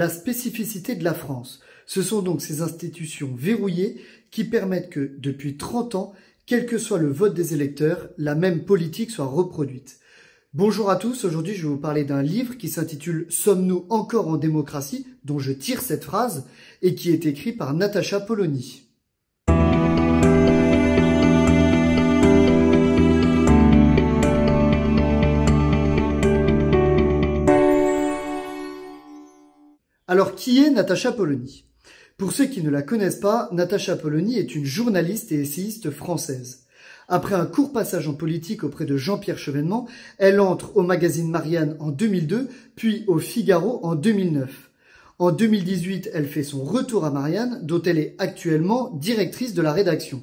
la spécificité de la France. Ce sont donc ces institutions verrouillées qui permettent que, depuis 30 ans, quel que soit le vote des électeurs, la même politique soit reproduite. Bonjour à tous, aujourd'hui je vais vous parler d'un livre qui s'intitule Sommes-nous encore en démocratie dont je tire cette phrase et qui est écrit par Natacha Polony. Alors, qui est Natacha Polony Pour ceux qui ne la connaissent pas, Natacha Polony est une journaliste et essayiste française. Après un court passage en politique auprès de Jean-Pierre Chevènement, elle entre au magazine Marianne en 2002, puis au Figaro en 2009. En 2018, elle fait son retour à Marianne, dont elle est actuellement directrice de la rédaction.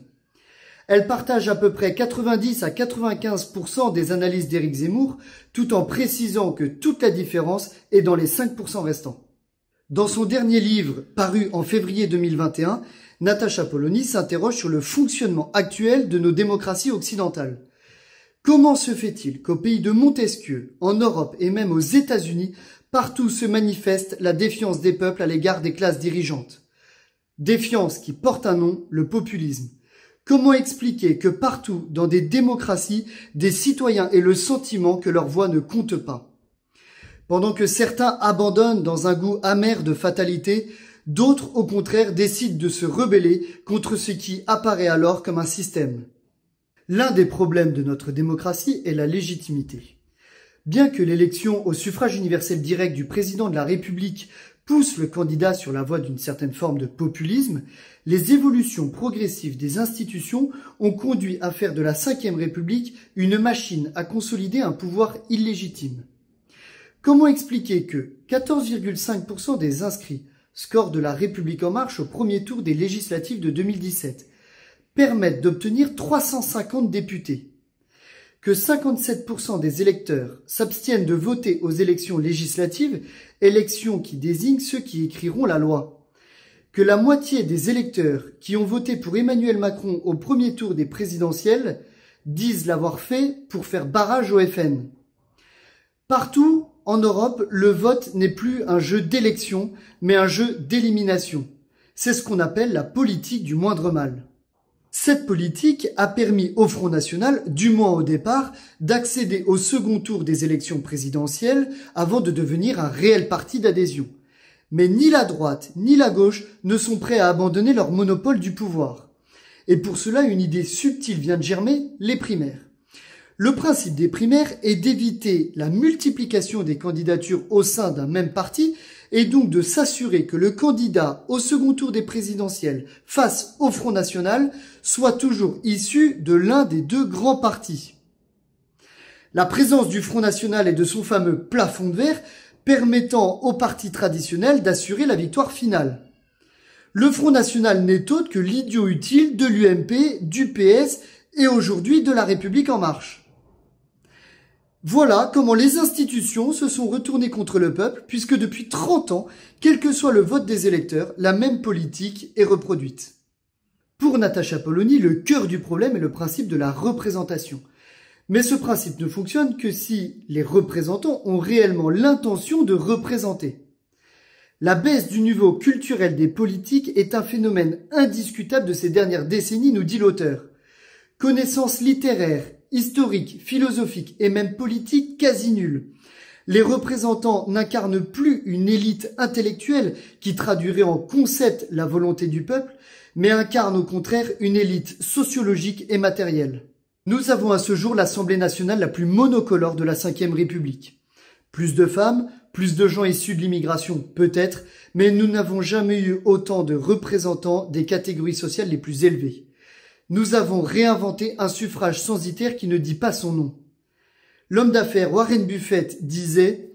Elle partage à peu près 90 à 95% des analyses d'Éric Zemmour, tout en précisant que toute la différence est dans les 5% restants. Dans son dernier livre, paru en février 2021, Natacha Poloni s'interroge sur le fonctionnement actuel de nos démocraties occidentales. Comment se fait-il qu'au pays de Montesquieu, en Europe et même aux États-Unis, partout se manifeste la défiance des peuples à l'égard des classes dirigeantes Défiance qui porte un nom, le populisme. Comment expliquer que partout, dans des démocraties, des citoyens aient le sentiment que leur voix ne compte pas pendant que certains abandonnent dans un goût amer de fatalité, d'autres au contraire décident de se rebeller contre ce qui apparaît alors comme un système. L'un des problèmes de notre démocratie est la légitimité. Bien que l'élection au suffrage universel direct du président de la République pousse le candidat sur la voie d'une certaine forme de populisme, les évolutions progressives des institutions ont conduit à faire de la Ve République une machine à consolider un pouvoir illégitime. Comment expliquer que 14,5% des inscrits, score de la République en marche au premier tour des législatives de 2017, permettent d'obtenir 350 députés que 57% des électeurs s'abstiennent de voter aux élections législatives, élections qui désignent ceux qui écriront la loi. Que la moitié des électeurs qui ont voté pour Emmanuel Macron au premier tour des présidentielles disent l'avoir fait pour faire barrage au FN. Partout, en Europe, le vote n'est plus un jeu d'élection, mais un jeu d'élimination. C'est ce qu'on appelle la politique du moindre mal. Cette politique a permis au Front National, du moins au départ, d'accéder au second tour des élections présidentielles avant de devenir un réel parti d'adhésion. Mais ni la droite ni la gauche ne sont prêts à abandonner leur monopole du pouvoir. Et pour cela, une idée subtile vient de germer, les primaires. Le principe des primaires est d'éviter la multiplication des candidatures au sein d'un même parti et donc de s'assurer que le candidat au second tour des présidentielles face au Front National soit toujours issu de l'un des deux grands partis. La présence du Front National et de son fameux plafond de verre permettant aux partis traditionnels d'assurer la victoire finale. Le Front National n'est autre que l'idiot utile de l'UMP, du PS et aujourd'hui de la République en marche. Voilà comment les institutions se sont retournées contre le peuple, puisque depuis 30 ans, quel que soit le vote des électeurs, la même politique est reproduite. Pour Natacha Polony, le cœur du problème est le principe de la représentation. Mais ce principe ne fonctionne que si les représentants ont réellement l'intention de représenter. La baisse du niveau culturel des politiques est un phénomène indiscutable de ces dernières décennies, nous dit l'auteur. Connaissance littéraire, historique, philosophique et même politique quasi nul. Les représentants n'incarnent plus une élite intellectuelle qui traduirait en concept la volonté du peuple, mais incarnent au contraire une élite sociologique et matérielle. Nous avons à ce jour l'Assemblée nationale la plus monocolore de la Ve République. Plus de femmes, plus de gens issus de l'immigration, peut-être, mais nous n'avons jamais eu autant de représentants des catégories sociales les plus élevées nous avons réinventé un suffrage censitaire qui ne dit pas son nom. L'homme d'affaires Warren Buffett disait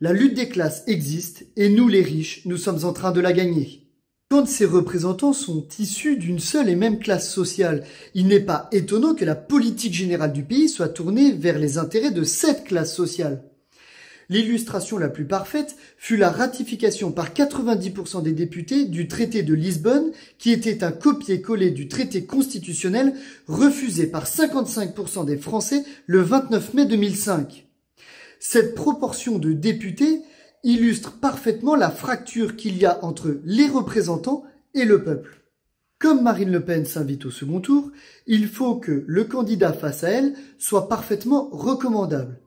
La lutte des classes existe et nous les riches, nous sommes en train de la gagner. Quand ces représentants sont issus d'une seule et même classe sociale, il n'est pas étonnant que la politique générale du pays soit tournée vers les intérêts de cette classe sociale. L'illustration la plus parfaite fut la ratification par 90% des députés du traité de Lisbonne, qui était un copier-coller du traité constitutionnel refusé par 55% des Français le 29 mai 2005. Cette proportion de députés illustre parfaitement la fracture qu'il y a entre les représentants et le peuple. Comme Marine Le Pen s'invite au second tour, il faut que le candidat face à elle soit parfaitement recommandable.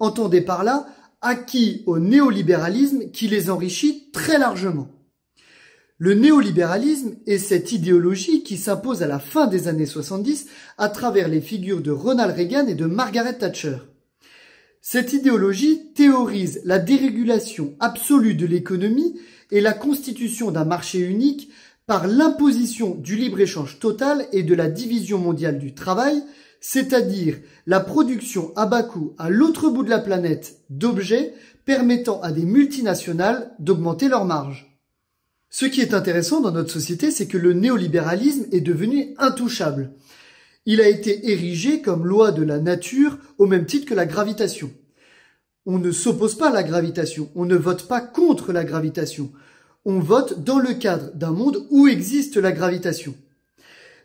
Entendez par là acquis au néolibéralisme qui les enrichit très largement. Le néolibéralisme est cette idéologie qui s'impose à la fin des années 70 à travers les figures de Ronald Reagan et de Margaret Thatcher. Cette idéologie théorise la dérégulation absolue de l'économie et la constitution d'un marché unique par l'imposition du libre-échange total et de la division mondiale du travail c'est-à-dire la production à bas coût à l'autre bout de la planète d'objets permettant à des multinationales d'augmenter leurs marges. Ce qui est intéressant dans notre société, c'est que le néolibéralisme est devenu intouchable. Il a été érigé comme loi de la nature au même titre que la gravitation. On ne s'oppose pas à la gravitation, on ne vote pas contre la gravitation. On vote dans le cadre d'un monde où existe la gravitation.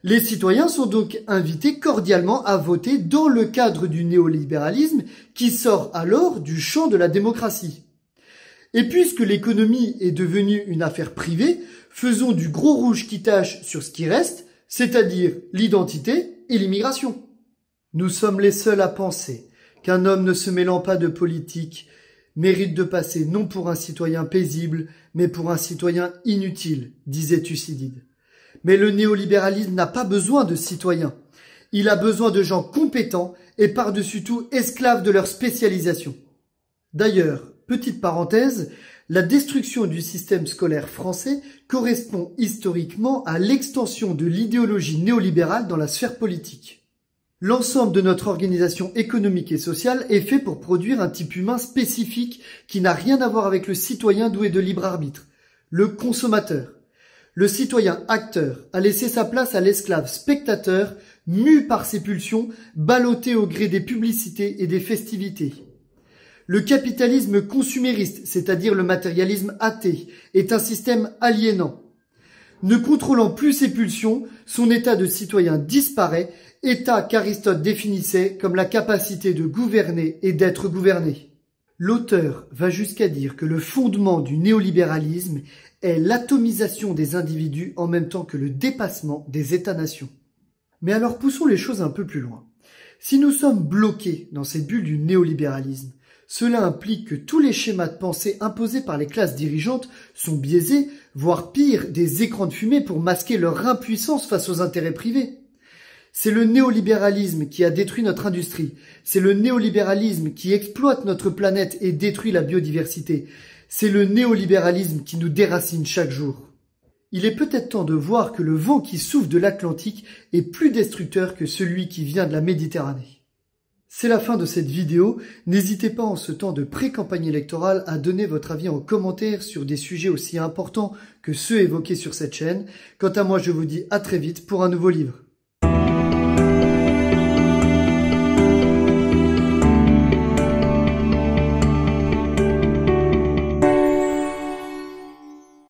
Les citoyens sont donc invités cordialement à voter dans le cadre du néolibéralisme qui sort alors du champ de la démocratie. Et puisque l'économie est devenue une affaire privée, faisons du gros rouge qui tâche sur ce qui reste, c'est-à-dire l'identité et l'immigration. Nous sommes les seuls à penser qu'un homme ne se mêlant pas de politique mérite de passer non pour un citoyen paisible, mais pour un citoyen inutile, disait Thucydide. Mais le néolibéralisme n'a pas besoin de citoyens. Il a besoin de gens compétents et par-dessus tout esclaves de leur spécialisation. D'ailleurs, petite parenthèse, la destruction du système scolaire français correspond historiquement à l'extension de l'idéologie néolibérale dans la sphère politique. L'ensemble de notre organisation économique et sociale est fait pour produire un type humain spécifique qui n'a rien à voir avec le citoyen doué de libre arbitre, le consommateur le citoyen acteur a laissé sa place à l'esclave spectateur, mu par ses pulsions, ballotté au gré des publicités et des festivités. Le capitalisme consumériste, c'est-à-dire le matérialisme athée, est un système aliénant. Ne contrôlant plus ses pulsions, son état de citoyen disparaît, état qu'Aristote définissait comme la capacité de gouverner et d'être gouverné. L'auteur va jusqu'à dire que le fondement du néolibéralisme est l'atomisation des individus en même temps que le dépassement des États-nations. Mais alors poussons les choses un peu plus loin. Si nous sommes bloqués dans cette bulle du néolibéralisme, cela implique que tous les schémas de pensée imposés par les classes dirigeantes sont biaisés, voire pire, des écrans de fumée pour masquer leur impuissance face aux intérêts privés. C'est le néolibéralisme qui a détruit notre industrie. C'est le néolibéralisme qui exploite notre planète et détruit la biodiversité. C'est le néolibéralisme qui nous déracine chaque jour. Il est peut-être temps de voir que le vent qui souffle de l'Atlantique est plus destructeur que celui qui vient de la Méditerranée. C'est la fin de cette vidéo. N'hésitez pas en ce temps de pré-campagne électorale à donner votre avis en commentaire sur des sujets aussi importants que ceux évoqués sur cette chaîne. Quant à moi, je vous dis à très vite pour un nouveau livre.